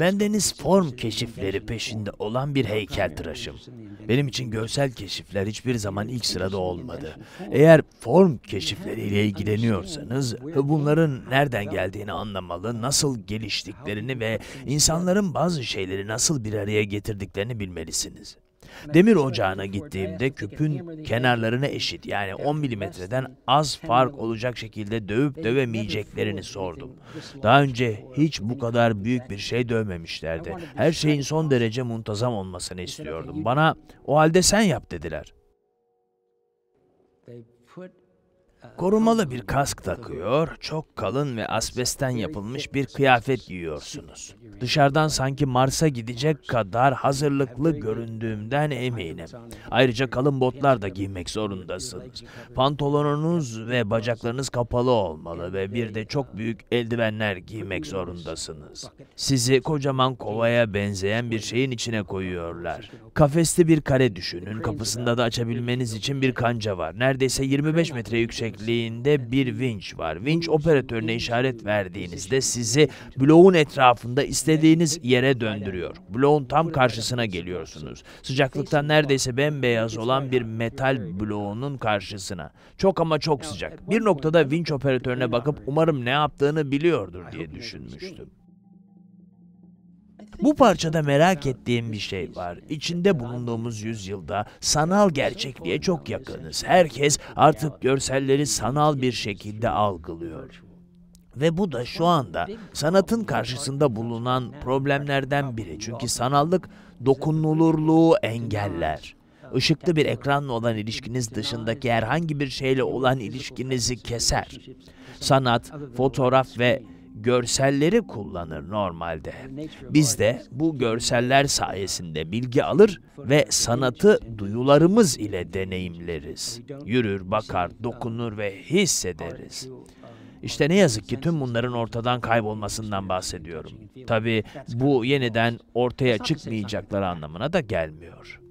Ben deniz form keşifleri peşinde olan bir heykeltıraşım. Benim için görsel keşifler hiçbir zaman ilk sırada olmadı. Eğer form keşifleriyle ilgileniyorsanız bunların nereden geldiğini anlamalı, nasıl geliştiklerini ve insanların bazı şeyleri nasıl bir araya getirdiklerini bilmelisiniz. Demir ocağına gittiğimde küpün kenarlarını eşit yani 10 milimetreden az fark olacak şekilde dövüp dövemeyeceklerini sordum. Daha önce hiç bu kadar büyük bir şey dövmemişlerdi. Her şeyin son derece muntazam olmasını istiyordum. Bana o halde sen yap dediler. Korumalı bir kask takıyor, çok kalın ve asbestten yapılmış bir kıyafet giyiyorsunuz. Dışarıdan sanki Mars'a gidecek kadar hazırlıklı göründüğümden eminim. Ayrıca kalın botlar da giymek zorundasınız. Pantolonunuz ve bacaklarınız kapalı olmalı ve bir de çok büyük eldivenler giymek zorundasınız. Sizi kocaman kovaya benzeyen bir şeyin içine koyuyorlar. Kafesli bir kare düşünün, kapısında da açabilmeniz için bir kanca var. Neredeyse 25 metre yüksek yüksekliğinde bir vinç var. Vinç operatörüne işaret verdiğinizde sizi bloğun etrafında istediğiniz yere döndürüyor. Bloğun tam karşısına geliyorsunuz. Sıcaklıktan neredeyse bembeyaz olan bir metal bloğunun karşısına. Çok ama çok sıcak. Bir noktada vinç operatörüne bakıp umarım ne yaptığını biliyordur diye düşünmüştüm. Bu parçada merak ettiğim bir şey var. İçinde bulunduğumuz yüzyılda sanal gerçekliğe çok yakınız. Herkes artık görselleri sanal bir şekilde algılıyor. Ve bu da şu anda sanatın karşısında bulunan problemlerden biri. Çünkü sanallık dokunulurluğu engeller. Işıklı bir ekranla olan ilişkiniz dışındaki herhangi bir şeyle olan ilişkinizi keser. Sanat, fotoğraf ve görselleri kullanır normalde. Biz de bu görseller sayesinde bilgi alır ve sanatı duyularımız ile deneyimleriz. Yürür, bakar, dokunur ve hissederiz. Um, işte ne yazık ki tüm bunların ortadan kaybolmasından bahsediyorum. Tabii bu yeniden ortaya çıkmayacakları anlamına da gelmiyor.